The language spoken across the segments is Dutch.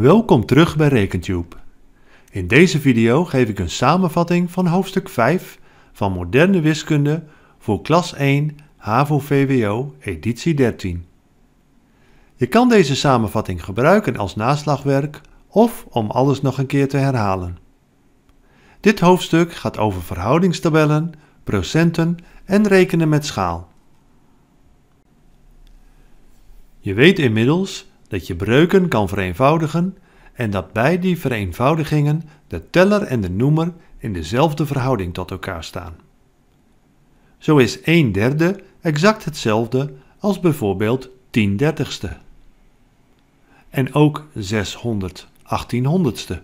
Welkom terug bij RekenTube. In deze video geef ik een samenvatting van hoofdstuk 5 van Moderne Wiskunde voor klas 1 HAVO-VWO editie 13. Je kan deze samenvatting gebruiken als naslagwerk of om alles nog een keer te herhalen. Dit hoofdstuk gaat over verhoudingstabellen, procenten en rekenen met schaal. Je weet inmiddels dat je breuken kan vereenvoudigen en dat bij die vereenvoudigingen de teller en de noemer in dezelfde verhouding tot elkaar staan. Zo is 1 derde exact hetzelfde als bijvoorbeeld 10 dertigste. En ook 600 achttienhonderdste.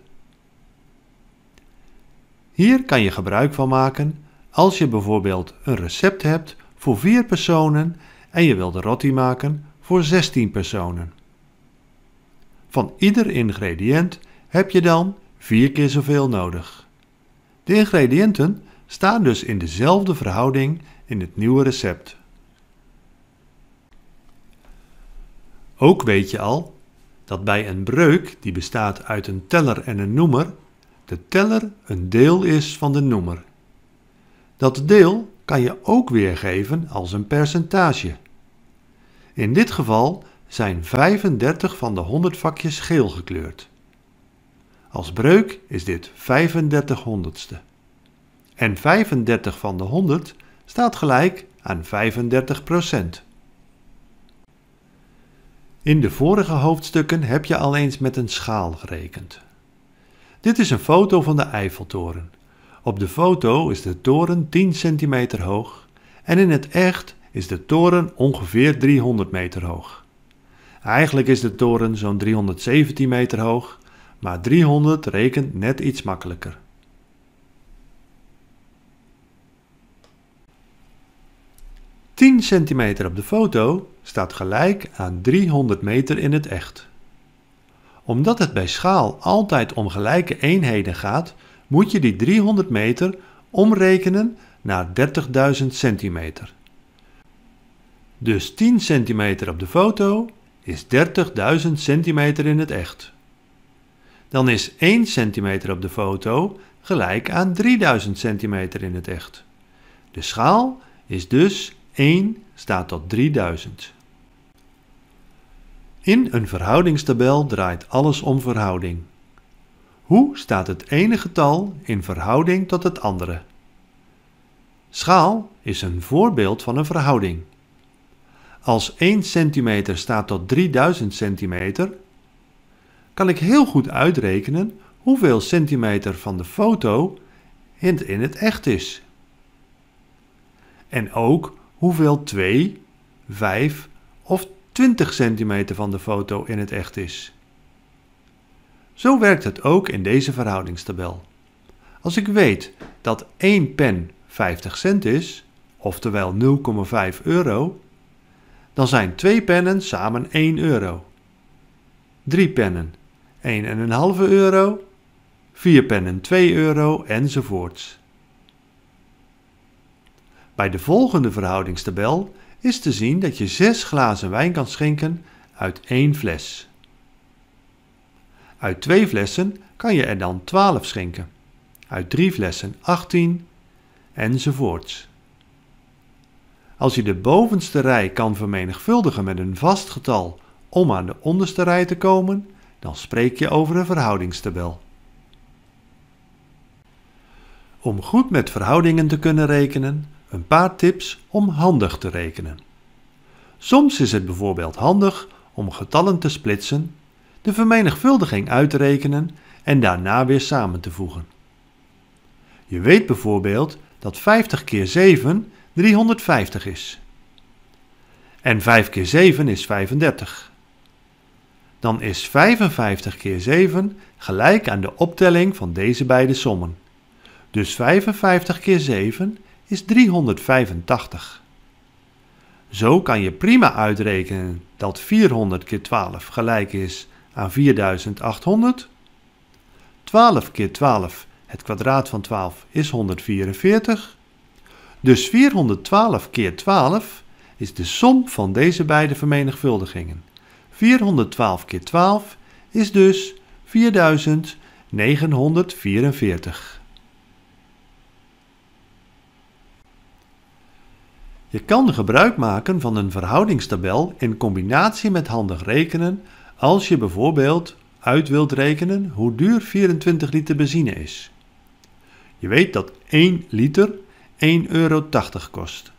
Hier kan je gebruik van maken als je bijvoorbeeld een recept hebt voor 4 personen en je wil de roti maken voor 16 personen. Van ieder ingrediënt heb je dan vier keer zoveel nodig. De ingrediënten staan dus in dezelfde verhouding in het nieuwe recept. Ook weet je al dat bij een breuk die bestaat uit een teller en een noemer, de teller een deel is van de noemer. Dat deel kan je ook weergeven als een percentage. In dit geval zijn 35 van de 100 vakjes geel gekleurd. Als breuk is dit 35 honderdste. En 35 van de 100 staat gelijk aan 35 procent. In de vorige hoofdstukken heb je al eens met een schaal gerekend. Dit is een foto van de Eiffeltoren. Op de foto is de toren 10 centimeter hoog en in het echt is de toren ongeveer 300 meter hoog. Eigenlijk is de toren zo'n 317 meter hoog, maar 300 rekent net iets makkelijker. 10 centimeter op de foto staat gelijk aan 300 meter in het echt. Omdat het bij schaal altijd om gelijke eenheden gaat, moet je die 300 meter omrekenen naar 30.000 centimeter. Dus 10 centimeter op de foto is 30.000 centimeter in het echt. Dan is 1 centimeter op de foto gelijk aan 3000 centimeter in het echt. De schaal is dus 1 staat tot 3000. In een verhoudingstabel draait alles om verhouding. Hoe staat het ene getal in verhouding tot het andere? Schaal is een voorbeeld van een verhouding als 1 cm staat tot 3000 cm, kan ik heel goed uitrekenen hoeveel centimeter van de foto in het echt is. En ook hoeveel 2, 5 of 20 cm van de foto in het echt is. Zo werkt het ook in deze verhoudingstabel. Als ik weet dat 1 pen 50 cent is, oftewel 0,5 euro, dan zijn 2 pennen samen 1 euro. 3 pennen 1,5 euro, 4 pennen 2 euro enzovoorts. Bij de volgende verhoudingstabel is te zien dat je 6 glazen wijn kan schenken uit één fles. Uit 2 flessen kan je er dan 12 schenken, uit 3 flessen 18 enzovoorts. Als je de bovenste rij kan vermenigvuldigen met een vast getal om aan de onderste rij te komen, dan spreek je over een verhoudingstabel. Om goed met verhoudingen te kunnen rekenen, een paar tips om handig te rekenen. Soms is het bijvoorbeeld handig om getallen te splitsen, de vermenigvuldiging uit te rekenen en daarna weer samen te voegen. Je weet bijvoorbeeld dat 50 keer 7 350 is. En 5 keer 7 is 35. Dan is 55 keer 7 gelijk aan de optelling van deze beide sommen. Dus 55 keer 7 is 385. Zo kan je prima uitrekenen dat 400 keer 12 gelijk is aan 4800. 12 keer 12, het kwadraat van 12, is 144. Dus 412 keer 12 is de som van deze beide vermenigvuldigingen. 412 keer 12 is dus 4944. Je kan gebruik maken van een verhoudingstabel in combinatie met handig rekenen als je bijvoorbeeld uit wilt rekenen hoe duur 24 liter benzine is. Je weet dat 1 liter 1,80 euro kost.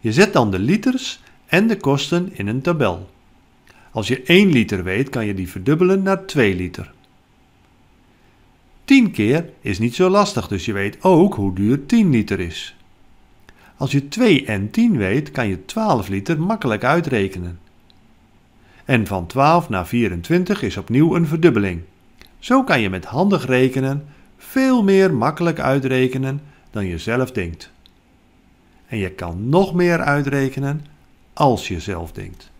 Je zet dan de liters en de kosten in een tabel. Als je 1 liter weet, kan je die verdubbelen naar 2 liter. 10 keer is niet zo lastig, dus je weet ook hoe duur 10 liter is. Als je 2 en 10 weet, kan je 12 liter makkelijk uitrekenen. En van 12 naar 24 is opnieuw een verdubbeling. Zo kan je met handig rekenen veel meer makkelijk uitrekenen dan je zelf denkt. En je kan nog meer uitrekenen als je zelf denkt.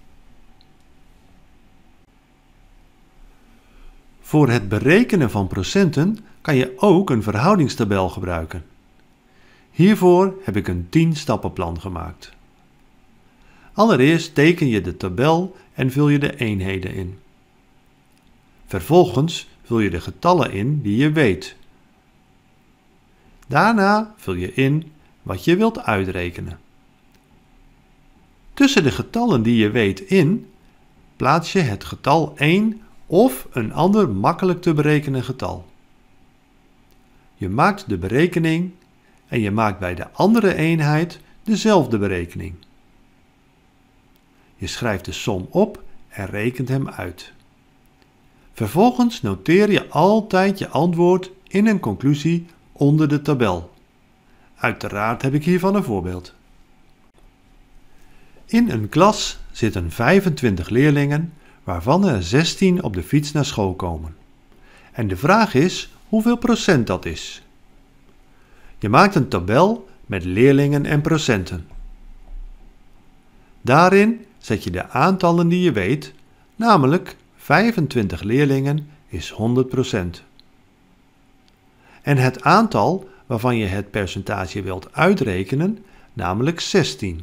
Voor het berekenen van procenten kan je ook een verhoudingstabel gebruiken. Hiervoor heb ik een 10-stappenplan gemaakt. Allereerst teken je de tabel en vul je de eenheden in. Vervolgens vul je de getallen in die je weet. Daarna vul je in wat je wilt uitrekenen. Tussen de getallen die je weet in, plaats je het getal 1 of een ander makkelijk te berekenen getal. Je maakt de berekening en je maakt bij de andere eenheid dezelfde berekening. Je schrijft de som op en rekent hem uit. Vervolgens noteer je altijd je antwoord in een conclusie onder de tabel. Uiteraard heb ik hiervan een voorbeeld. In een klas zitten 25 leerlingen, waarvan er 16 op de fiets naar school komen. En de vraag is hoeveel procent dat is. Je maakt een tabel met leerlingen en procenten. Daarin zet je de aantallen die je weet, namelijk 25 leerlingen is 100 procent en het aantal waarvan je het percentage wilt uitrekenen, namelijk 16.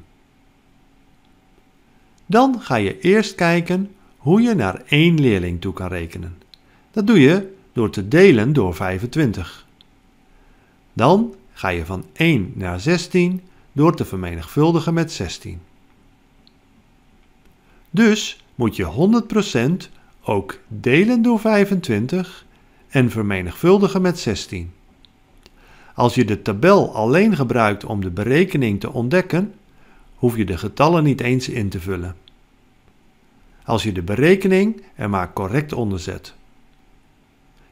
Dan ga je eerst kijken hoe je naar één leerling toe kan rekenen. Dat doe je door te delen door 25. Dan ga je van 1 naar 16 door te vermenigvuldigen met 16. Dus moet je 100% ook delen door 25 en vermenigvuldigen met 16. Als je de tabel alleen gebruikt om de berekening te ontdekken, hoef je de getallen niet eens in te vullen. Als je de berekening er maar correct onder zet.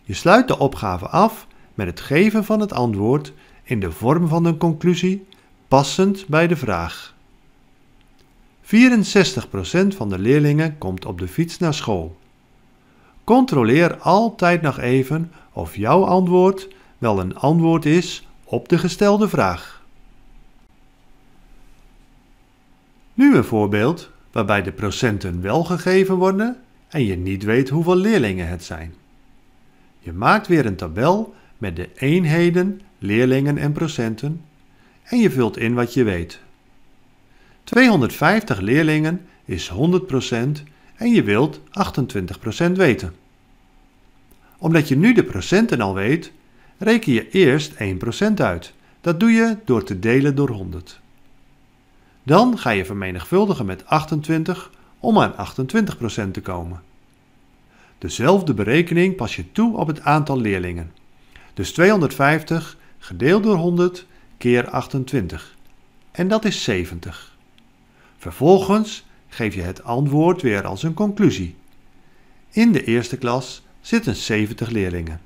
Je sluit de opgave af met het geven van het antwoord in de vorm van een conclusie, passend bij de vraag. 64% van de leerlingen komt op de fiets naar school. Controleer altijd nog even of jouw antwoord wel een antwoord is op de gestelde vraag. Nu een voorbeeld waarbij de procenten wel gegeven worden en je niet weet hoeveel leerlingen het zijn. Je maakt weer een tabel met de eenheden, leerlingen en procenten en je vult in wat je weet. 250 leerlingen is 100% en je wilt 28% weten omdat je nu de procenten al weet, reken je eerst 1% uit. Dat doe je door te delen door 100. Dan ga je vermenigvuldigen met 28 om aan 28% te komen. Dezelfde berekening pas je toe op het aantal leerlingen. Dus 250 gedeeld door 100 keer 28. En dat is 70. Vervolgens geef je het antwoord weer als een conclusie. In de eerste klas zitten 70 leerlingen.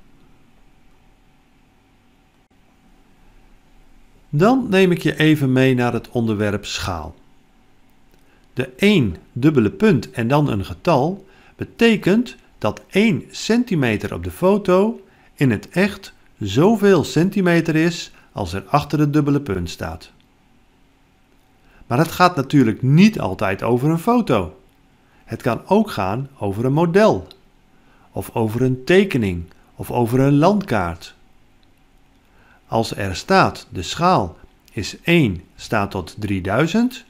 Dan neem ik je even mee naar het onderwerp schaal. De 1 dubbele punt en dan een getal betekent dat 1 centimeter op de foto in het echt zoveel centimeter is als er achter het dubbele punt staat. Maar het gaat natuurlijk niet altijd over een foto. Het kan ook gaan over een model of over een tekening of over een landkaart. Als er staat de schaal is 1 staat tot 3000,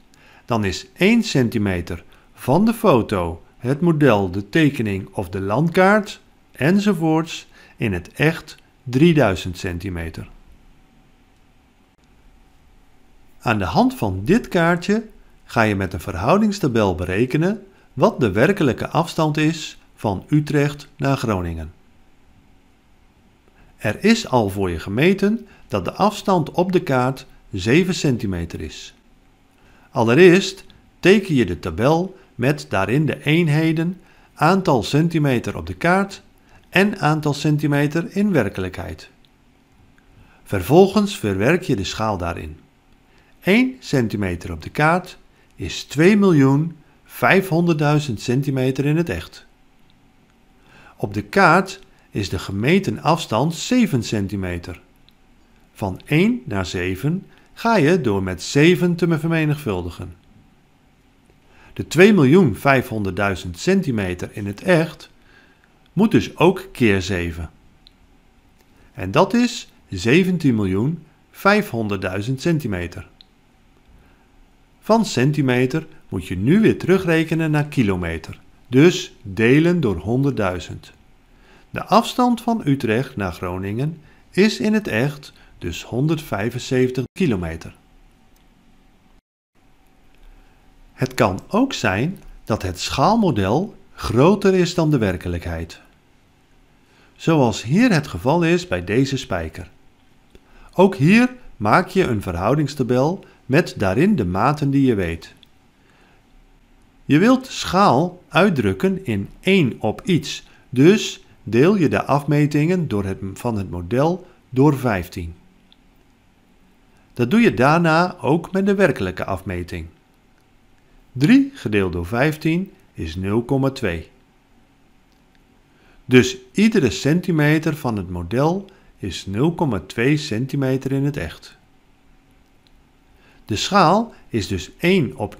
dan is 1 centimeter van de foto, het model, de tekening of de landkaart enzovoorts in het echt 3000 centimeter. Aan de hand van dit kaartje ga je met een verhoudingstabel berekenen wat de werkelijke afstand is van Utrecht naar Groningen. Er is al voor je gemeten dat de afstand op de kaart 7 centimeter is. Allereerst teken je de tabel met daarin de eenheden aantal centimeter op de kaart en aantal centimeter in werkelijkheid. Vervolgens verwerk je de schaal daarin. 1 centimeter op de kaart is 2.500.000 centimeter in het echt. Op de kaart is de gemeten afstand 7 centimeter. Van 1 naar 7 ga je door met 7 te vermenigvuldigen. De 2.500.000 centimeter in het echt moet dus ook keer 7. En dat is 17.500.000 centimeter. Van centimeter moet je nu weer terugrekenen naar kilometer. Dus delen door 100.000. De afstand van Utrecht naar Groningen is in het echt dus 175 kilometer. Het kan ook zijn dat het schaalmodel groter is dan de werkelijkheid. Zoals hier het geval is bij deze spijker. Ook hier maak je een verhoudingstabel met daarin de maten die je weet. Je wilt schaal uitdrukken in 1 op iets, dus deel je de afmetingen door het, van het model door 15. Dat doe je daarna ook met de werkelijke afmeting. 3 gedeeld door 15 is 0,2. Dus iedere centimeter van het model is 0,2 centimeter in het echt. De schaal is dus 1 op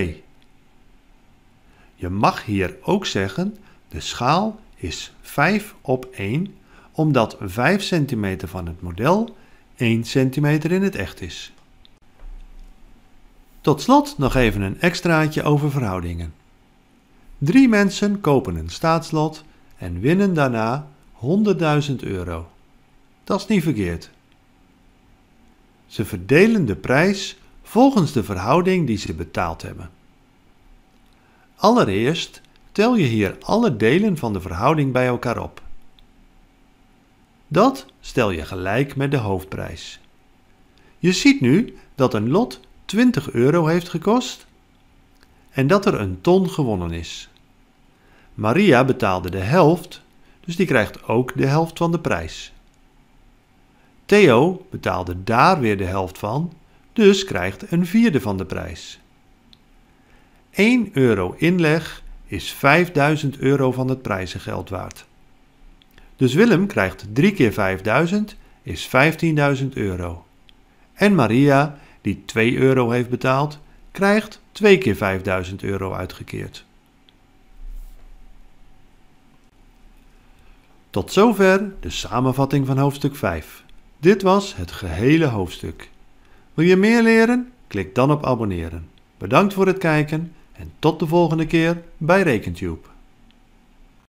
0,2. Je mag hier ook zeggen de schaal is 5 op 1 omdat 5 cm van het model 1 cm in het echt is. Tot slot nog even een extraatje over verhoudingen. Drie mensen kopen een staatslot en winnen daarna 100.000 euro. Dat is niet verkeerd. Ze verdelen de prijs volgens de verhouding die ze betaald hebben. Allereerst tel je hier alle delen van de verhouding bij elkaar op. Dat stel je gelijk met de hoofdprijs. Je ziet nu dat een lot 20 euro heeft gekost en dat er een ton gewonnen is. Maria betaalde de helft, dus die krijgt ook de helft van de prijs. Theo betaalde daar weer de helft van, dus krijgt een vierde van de prijs. 1 euro inleg is 5000 euro van het prijzengeld waard. Dus Willem krijgt 3 keer 5000 is 15.000 euro. En Maria, die 2 euro heeft betaald, krijgt 2 keer 5000 euro uitgekeerd. Tot zover de samenvatting van hoofdstuk 5. Dit was het gehele hoofdstuk. Wil je meer leren? Klik dan op abonneren. Bedankt voor het kijken en tot de volgende keer bij RekenTube.